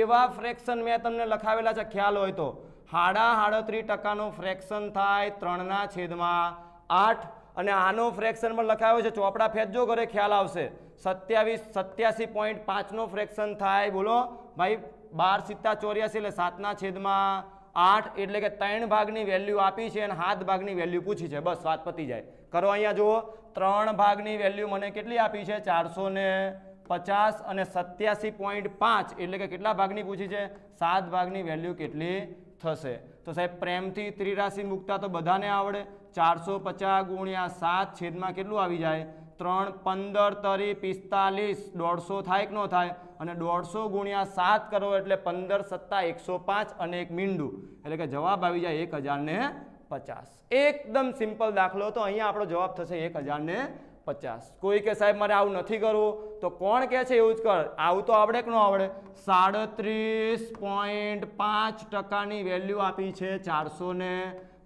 એવા ફ્રેક્શન મેં તમને લખાવેલા છે ખ્યાલ હોય તો હાડા હાડત્રી ટકાનું ફ્રેક્શન થાય ત્રણના છેદમાં આઠ અને આનો ફ્રેક્શન પણ લખાયો છે ચોપડા ફેંચજો ઘરે ખ્યાલ આવશે સત્યાવીસ સત્યાસી પોઈન્ટ પાંચનો ફ્રેક્શન થાય બોલો ભાઈ બાર સિત્તા ચોર્યાસી એટલે સાતના છેદમાં આઠ એટલે કે ત્રણ ભાગની વેલ્યુ આપી છે અને સાત ભાગની વેલ્યુ પૂછી છે બસ વાત પતી જાય કરો અહીંયા જુઓ ત્રણ ભાગની વેલ્યુ મને કેટલી આપી છે ચારસો પચાસ અને સત્યાસી પોઈન્ટ પાંચ એટલે કે કેટલા ભાગની પૂછી છે સાત ભાગની વેલ્યુ કેટલી થશે તો સાહેબ પ્રેમથી ત્રિરાશિ મૂકતા તો બધાને આવડે ચારસો પચાસ ગુણ્યા સાત છેદમાં કેટલું આવી જાય ત્રણ પંદર તરી પિસ્તાલીસ દોઢસો થાય કે ન થાય અને દોઢસો ગુણ્યા સાત કરો એટલે પંદર સત્તા એકસો પાંચ અને એક મીંડું એટલે કે જવાબ આવી જાય એક હજારને પચાસ એકદમ સિમ્પલ દાખલો તો અહીંયા આપણો જવાબ થશે એક હજારને પચાસ કોઈ કે સાહેબ મારે આવું નથી કરવું તો કોણ કે છે એવું જ કર આવું તો આવડે કે ન આવડે સાડત્રીસ પોઈન્ટ પાંચ ટકાની વેલ્યુ આપી છે ચારસો ને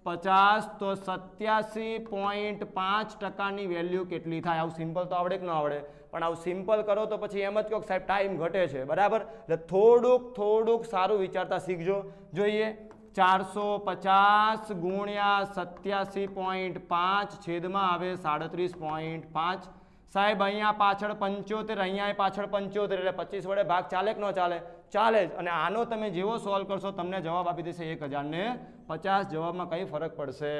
પચાસ તો સત્યાસી પોઈન્ટ પાંચ ટકાની વેલ્યુ કેટલી થાય આવું સિમ્પલ તો આવડે કે ન આવડે પણ આવું સિમ્પલ કરો તો પછી એમ જ કહો સાહેબ ટાઈમ ઘટે છે બરાબર એટલે થોડુંક થોડુંક સારું વિચારતા શીખજો જોઈએ ચારસો પચાસ ગુણ્યા સત્યાસી પોઈન્ટ પાંચ છેદમાં આવે સાડત્રીસ પોઈન્ટ પાંચ સાહેબ અહીંયા પાછળ પંચોતેર અહીંયા પાછળ પંચોતેર એટલે પચીસ વડે ભાગ ચાલે કે ન ચાલે ચાલે જ અને આનો તમે જેવો સોલ્વ કરશો તમને જવાબ આપી દેશે એક હજારને પચાસ જવાબમાં કંઈ ફરક પડશે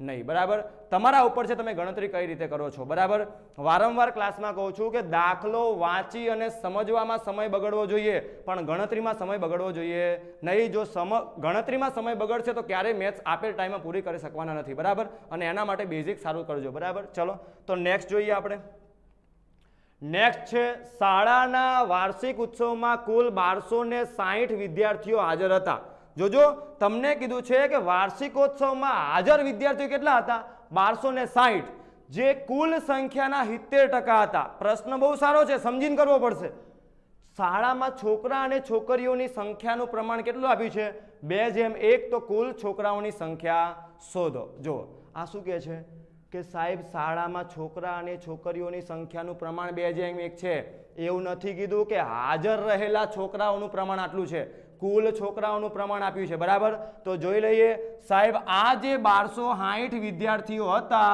નહીં બરાબર તમારા ઉપર છે તમે ગણતરી કઈ રીતે કરો છો બરાબર વારંવાર ક્લાસમાં કહું છું કે દાખલો વાંચી અને સમજવામાં સમય બગડવો જોઈએ પણ ગણતરીમાં સમય બગડવો જોઈએ નહીં જો સમ ગણતરીમાં સમય બગડશે તો ક્યારેય મેથ્સ આપેલ ટાઈમમાં પૂરી કરી શકવાના નથી બરાબર અને એના માટે બેઝિક સારું કરજો બરાબર ચલો તો નેક્સ્ટ જોઈએ આપણે નેક્સ્ટ છે શાળાના વાર્ષિક ઉત્સવમાં કુલ બારસો વિદ્યાર્થીઓ હાજર હતા જોજો તમને કીધું છે કે વાર્ષિકોત્સવમાં હાજર વિદ્યાર્થીઓ કેટલા હતા બારસો ને સાહીઠ જે કુલ સંખ્યાના સિત્તેર ટકા હતા પ્રશ્ન બહુ સારો છે સમજીને કરવો પડશે શાળામાં છોકરા અને છોકરીઓની સંખ્યાનું પ્રમાણ કેટલું આપ્યું છે બે જેમ એક તો કુલ છોકરાઓની સંખ્યા શોધો જુઓ આ શું કહે છે કે સાહેબ શાળામાં છોકરા અને છોકરીઓની સંખ્યાનું પ્રમાણ બે જેમ એક છે એવું નથી કીધું કે હાજર રહેલા છોકરાઓનું પ્રમાણ આટલું છે કુલ છોકરાઓનું પ્રમાણ આપ્યું છે બરાબર તો જોઈ લઈએ સાહેબ આ જે બારસો સાહીઠ વિદ્યાર્થીઓ હતા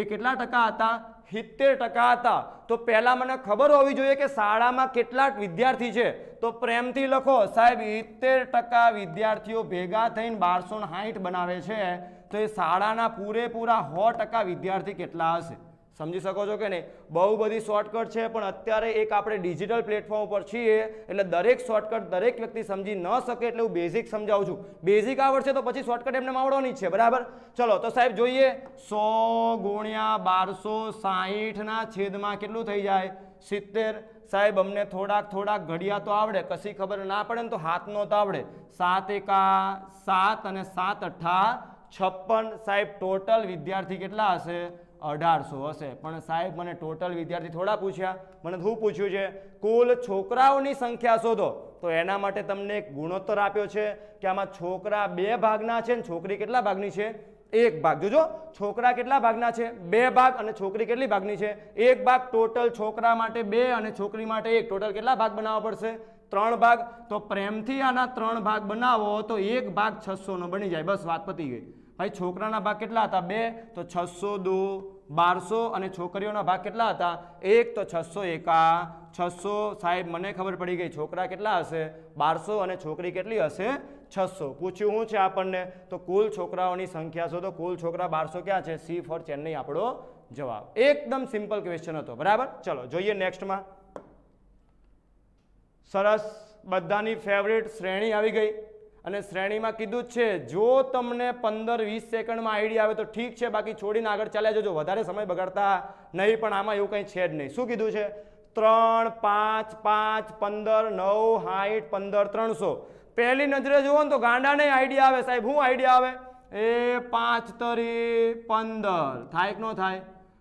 એ કેટલા ટકા હતા સિત્તેર ટકા હતા તો પહેલાં મને ખબર હોવી જોઈએ કે શાળામાં કેટલા વિદ્યાર્થી છે તો પ્રેમથી લખો સાહેબ સિત્તેર ટકા વિદ્યાર્થીઓ ભેગા થઈને બારસો સાહીઠ બનાવે છે તો એ શાળાના પૂરેપૂરા સો ટકા વિદ્યાર્થી કેટલા હશે સમજી શકો છો કે નહીં બહુ બધી શોર્ટકટ છે પણ અત્યારે એક આપણે ડિજિટલ પ્લેટફોર્મ ઉપર છીએ એટલે દરેક શોર્ટકટ દરેક વ્યક્તિ સમજી ન શકે એટલે હું બેઝિક સમજાવું છું બેઝિક આવડશે તો પછી શોર્ટકટ એમને આવડવાની છે બરાબર ચલો તો સાહેબ જોઈએ સો ગુણ્યા બારસો સાહીઠના છેદમાં કેટલું થઈ જાય સિત્તેર સાહેબ અમને થોડાક થોડાક ઘડિયા તો આવડે કશી ખબર ના પડે ને તો હાથનો તો આવડે સાત એકા સાત અને સાત અઠા છપ્પન સાહેબ ટોટલ વિદ્યાર્થી કેટલા હશે અઢારસો હશે પણ સાહેબ મને ટોટલ વિદ્યાર્થી થોડા પૂછ્યા મને શું પૂછ્યું છે કુલ છોકરાઓની સંખ્યા શોધો તો એના માટે તમને એક ગુણોત્તર આપ્યો છે કે આમાં છોકરા બે ભાગના છે ને છોકરી કેટલા ભાગની છે એક ભાગ જોજો છોકરા કેટલા ભાગના છે બે ભાગ અને છોકરી કેટલી ભાગની છે એક ભાગ ટોટલ છોકરા માટે બે અને છોકરી માટે એક ટોટલ કેટલા ભાગ બનાવવા પડશે ત્રણ ભાગ તો પ્રેમથી આના ત્રણ ભાગ બનાવો તો એક ભાગ છસોનો બની જાય બસ વાત પતી ગઈ ભાઈ છોકરાના ભાગ કેટલા હતા બે તો છસો દો બારસો અને છોકરીઓના ભાગ કેટલા હતા એક તો છસો એકા છસો સાહેબ મને ખબર પડી ગઈ છોકરા કેટલા હશે બારસો અને છોકરી કેટલી હશે છસો પૂછ્યું શું છે આપણને તો કુલ છોકરાઓની સંખ્યા છો તો કુલ છોકરા બારસો ક્યાં છે સી ફોર ચેન્નઈ આપણો જવાબ એકદમ સિમ્પલ ક્વેશ્ચન હતો બરાબર ચલો જોઈએ નેક્સ્ટમાં સરસ બધાની ફેવરેટ શ્રેણી આવી ગઈ અને શ્રેણીમાં કીધું છે જો તમને પંદર વીસ સેકન્ડમાં આઈડિયા આવે તો ઠીક છે બાકી છોડીને આગળ ચાલ્યા જજો વધારે સમય બગાડતા નહીં પણ આમાં એવું કંઈ છે જ નહીં શું કીધું છે ત્રણ પાંચ પાંચ પંદર નવ હાઈટ પંદર ત્રણસો પહેલી નજરે જુઓ ને તો ગાંડાને આઈડિયા આવે સાહેબ શું આઈડિયા આવે એ પાંચ તરી પંદર થાય કે ન થાય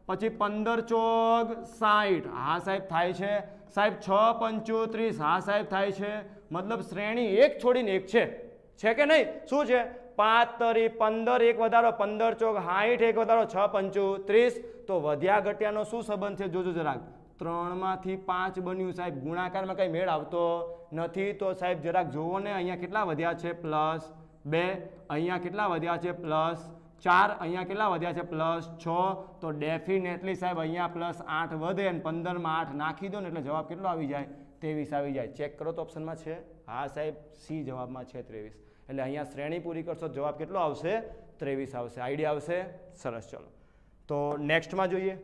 પછી પંદર ચોગ સાઠ હા સાહેબ થાય છે સાહેબ છ પંચોત્રીસ હા સાહેબ થાય છે મતલબ શ્રેણી એક છોડીને એક છે છે કે નહીં શું છે પાંચ તરી પંદર એક વધારો પંદર ચોક સાહીઠ એક વધારો છ પંચો ત્રીસ તો વધ્યા ઘટ્યાનો શું સંબંધ છે જોજો જરાક ત્રણમાંથી પાંચ બન્યું સાહેબ ગુણાકારમાં કંઈ મેળ આવતો નથી તો સાહેબ જરાક જુઓ ને અહીંયા કેટલા વધ્યા છે પ્લસ બે અહીંયા કેટલા વધ્યા છે પ્લસ ચાર અહીંયા કેટલા વધ્યા છે પ્લસ છ તો ડેફિનેટલી સાહેબ અહીંયા પ્લસ આઠ વધે અને પંદરમાં આઠ નાખી દો ને એટલે જવાબ કેટલો આવી જાય ત્રેવીસ આવી જાય ચેક કરો તો ઓપ્શનમાં છે હા સાહેબ સી જવાબમાં છે ત્રેવીસ એટલે અહીંયા શ્રેણી પૂરી કરશો જવાબ કેટલો આવશે ત્રેવીસ આવશે આઈડિયા આવશે સરસ ચલો તો નેક્સ્ટમાં જોઈએ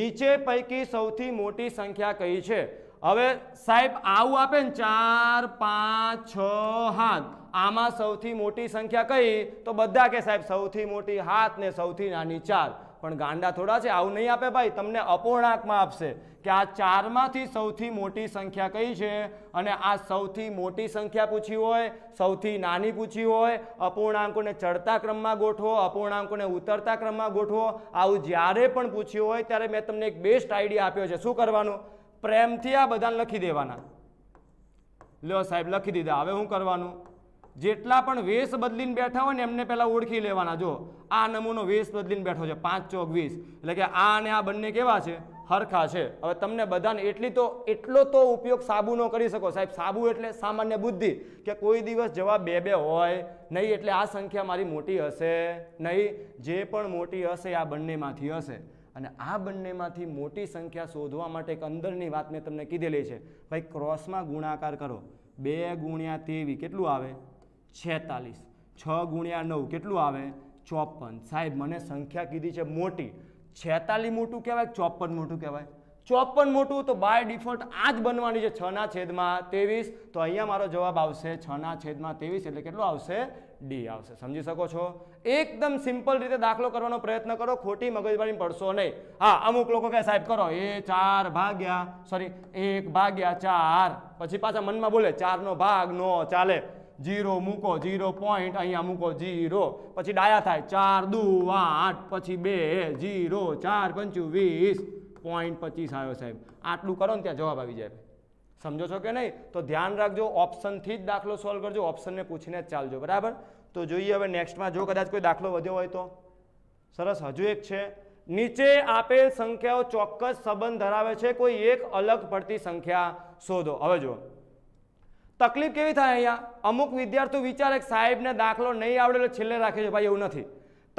નીચે પૈકી સૌથી મોટી સંખ્યા કઈ છે હવે સાહેબ આવું આપે ને ચાર પાંચ છ હાથ આમાં સૌથી મોટી સંખ્યા કઈ તો બધા કે સાહેબ સૌથી મોટી હાથ ને સૌથી નાની ચાર પણ ગાંડા થોડા છે આવું નહીં આપે ભાઈ તમને અપૂર્ણાંકમાં આપશે કે આ ચારમાંથી સૌથી મોટી સંખ્યા કઈ છે અને આ સૌથી મોટી સંખ્યા પૂછી હોય સૌથી નાની પૂછી હોય અપૂર્ણાંકોને ચડતા ક્રમમાં ગોઠવો અપૂર્ણાંકોને ઉતરતા ક્રમમાં ગોઠવો આવું જ્યારે પણ પૂછ્યું હોય ત્યારે મેં તમને એક બેસ્ટ આઈડિયા આપ્યો છે શું કરવાનું પ્રેમથી આ બધાને લખી દેવાના લ્યો સાહેબ લખી દીધા હવે હું કરવાનું જેટલા પણ વેશ બદલીને બેઠા હોય ને એમને પહેલાં ઓળખી લેવાના જો આ નમૂનો વેશ બદલીને બેઠો છે પાંચ ચોક વીસ એટલે કે આ અને આ બંને કેવા છે હરખા છે હવે તમને બધાને એટલી તો એટલો તો ઉપયોગ સાબુનો કરી શકો સાહેબ સાબુ એટલે સામાન્ય બુદ્ધિ કે કોઈ દિવસ જવાબ બે બે હોય નહીં એટલે આ સંખ્યા મારી મોટી હશે નહીં જે પણ મોટી હશે આ બંનેમાંથી હશે અને આ બંનેમાંથી મોટી સંખ્યા શોધવા માટે એક અંદરની વાત મેં તમને કીધેલી છે ભાઈ ક્રોસમાં ગુણાકાર કરો બે ગુણ્યા તેવી કેટલું આવે છેતાલીસ છ ગુણ્યા નવ કેટલું આવે ચોપન સાહેબ મને સંખ્યા કીધી છે મોટી છેતાલી મોટું કહેવાય ચોપન મોટું કહેવાય ચોપન મોટું તો બાય ડિફોલ્ટ આ જ બનવાની છે છના છેદમાં ત્રેવીસ તો અહીંયા મારો જવાબ આવશે છના છેદમાં ત્રેવીસ એટલે કેટલો આવશે ડી આવશે સમજી શકો છો એકદમ સિમ્પલ રીતે દાખલો કરવાનો પ્રયત્ન કરો ખોટી મગજમારી પડશો નહીં હા અમુક લોકો કહે સાહેબ કરો એ ચાર ભાગ્યા સોરી એક ભાગ્યા ચાર પછી પાછા મનમાં બોલે ચારનો ભાગ નો ચાલે જીરો મૂકો જીરો પોઈન્ટ અહીંયા મૂકો જીરો પછી ડાયા થાય ચાર દુ આઠ પછી બે જીરો ચાર પંચું વીસ પોઈન્ટ પચીસ આવ્યો સાહેબ આટલું કરો ને ત્યાં જવાબ આવી જાય સમજો છો કે નહીં તો ધ્યાન રાખજો ઓપ્શનથી જ દાખલો સોલ્વ કરજો ઓપ્શનને પૂછીને જ ચાલજો બરાબર તો જોઈએ હવે નેક્સ્ટમાં જો કદાચ કોઈ દાખલો વધ્યો હોય તો સરસ હજુ એક છે નીચે આપેલ સંખ્યાઓ ચોક્કસ સંબંધ ધરાવે છે કોઈ એક અલગ પડતી સંખ્યા શોધો હવે જો તકલીફ કેવી થાય અહીંયા અમુક વિદ્યાર્થીઓ વિચારે કે સાહેબને દાખલો નહીં આવડેલો છેલ્લે રાખે છે ભાઈ એવું નથી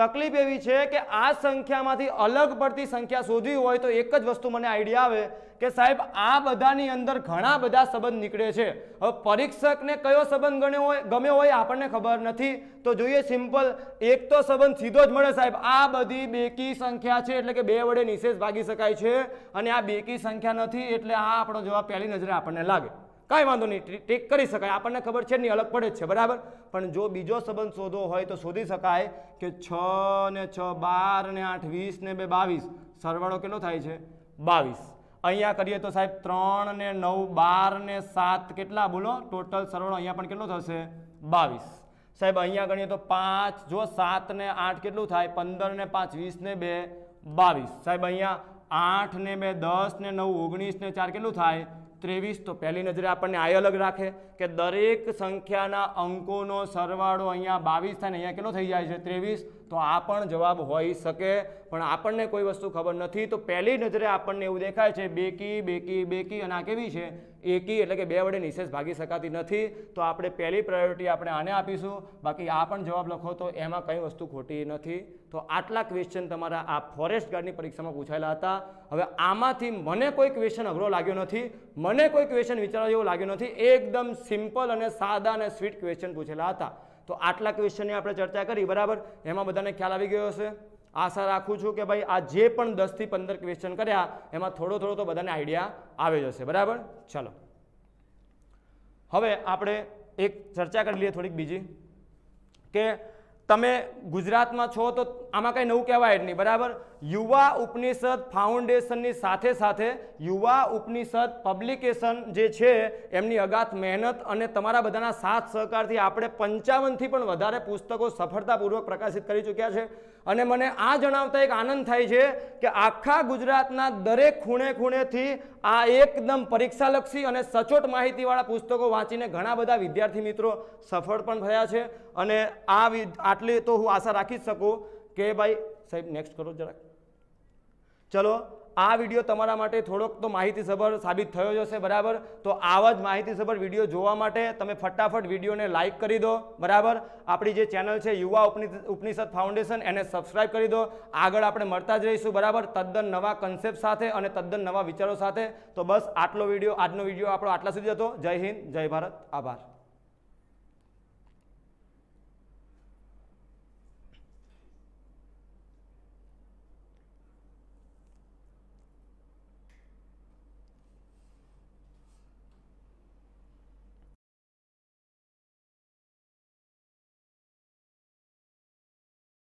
તકલીફ એવી છે કે આ સંખ્યામાંથી અલગ પડતી સંખ્યા શોધવી હોય તો એક જ વસ્તુ મને આઈડિયા આવે કે સાહેબ આ બધાની અંદર ઘણા બધા સંબંધ નીકળે છે હવે પરીક્ષકને કયો સંબંધ ગણ્યો હોય ગમ્યો હોય આપણને ખબર નથી તો જોઈએ સિમ્પલ એક તો સંબંધ સીધો જ મળે સાહેબ આ બધી બેકી સંખ્યા છે એટલે કે બે વડે નિશેષ ભાગી શકાય છે અને આ બેકી સંખ્યા નથી એટલે આ આપણો જવાબ પહેલી નજરે આપણને લાગે કાંઈ વાંધો નહીં ટેક કરી શકાય આપણને ખબર છે નહીં અલગ પડે છે બરાબર પણ જો બીજો સંબંધ શોધો હોય તો શોધી શકાય કે છ ને છ બાર ને આઠ વીસ ને બે બાવીસ સરવાળો કેટલો થાય છે બાવીસ અહીંયા કરીએ તો સાહેબ ત્રણ ને નવ બાર ને સાત કેટલા બોલો ટોટલ સરવાળો અહીંયા પણ કેટલો થશે બાવીસ સાહેબ અહીંયા ગણીએ તો પાંચ જો સાત ને આઠ કેટલું થાય પંદર ને પાંચ વીસ ને બે બાવીસ સાહેબ અહીંયા આઠ ને બે દસ ને નવ ઓગણીસ ને ચાર કેટલું થાય ત્રેવીસ તો પહેલી નજરે આપણને આય અલગ રાખે કે દરેક સંખ્યાના અંકોનો સરવાળો અહીંયા બાવીસ થાય ને અહીંયા કેટલો થઈ જાય છે ત્રેવીસ તો આ પણ જવાબ હોઈ શકે પણ આપણને કોઈ વસ્તુ ખબર નથી તો પહેલી નજરે આપણને એવું દેખાય છે બેકી બેકી બેકી અને આ કેવી છે એકી એટલે કે બે વડે નિશેષ ભાગી શકાતી નથી તો આપણે પહેલી પ્રાયોરિટી આપણે આને આપીશું બાકી આ પણ જવાબ લખો તો એમાં કંઈ વસ્તુ ખોટી નથી તો આટલા ક્વેશ્ચન તમારા આ ફોરેસ્ટ ગાર્ડની પરીક્ષામાં પૂછાયેલા હતા હવે આમાંથી મને કોઈ ક્વેશ્ચન અઘરો લાગ્યો નથી મને કોઈ ક્વેશ્ચન વિચારવા જેવો લાગ્યો નથી એકદમ સિમ્પલ અને સાદા અને સ્વીટ ક્વેશ્ચન પૂછેલા હતા તો આટલા ક્વેશ્ચનની આપણે ચર્ચા કરી બરાબર એમાં બધાને ખ્યાલ આવી ગયો હશે આશા રાખું છું કે ભાઈ આ જે પણ દસથી પંદર ક્વેશ્ચન કર્યા એમાં થોડો થોડો તો બધાને આઈડિયા આવી જશે બરાબર ચલો હવે આપણે એક ચર્ચા કરી લઈએ થોડીક બીજી કે તમે ગુજરાતમાં છો તો આમાં કંઈ નવું કહેવાય જ નહીં બરાબર યુવા ઉપનિષદ ફાઉન્ડેશનની સાથે સાથે યુવા ઉપનિષદ પબ્લિકેશન જે છે એમની અગાત મહેનત અને તમારા બધાના સાથ સહકારથી આપણે પંચાવનથી પણ વધારે પુસ્તકો સફળતાપૂર્વક પ્રકાશિત કરી ચૂક્યા છે અને મને આ જણાવતા એક આનંદ થાય છે કે આખા ગુજરાતના દરેક ખૂણે ખૂણેથી આ એકદમ પરીક્ષાલક્ષી અને સચોટ માહિતીવાળા પુસ્તકો વાંચીને ઘણા બધા વિદ્યાર્થી મિત્રો સફળ પણ થયા છે અને આ આટલી તો હું આશા રાખી જ શકું કે ભાઈ સાહેબ નેક્સ્ટ કરો જરાક ચલો આ વિડીયો તમારા માટે થોડોક તો માહિતીસભર સાબિત થયો જશે બરાબર તો આવા જ માહિતીસભર વિડીયો જોવા માટે તમે ફટાફટ વિડીયોને લાઇક કરી દો બરાબર આપણી જે ચેનલ છે યુવા ઉપનિષદ ફાઉન્ડેશન એને સબસ્ક્રાઇબ કરી દો આગળ આપણે મળતા જ રહીશું બરાબર તદ્દન નવા કન્સેપ્ટ સાથે અને તદ્દન નવા વિચારો સાથે તો બસ આટલો વિડીયો આજનો વિડીયો આપણો આટલા સુધી હતો જય હિન્દ જય ભારત આભાર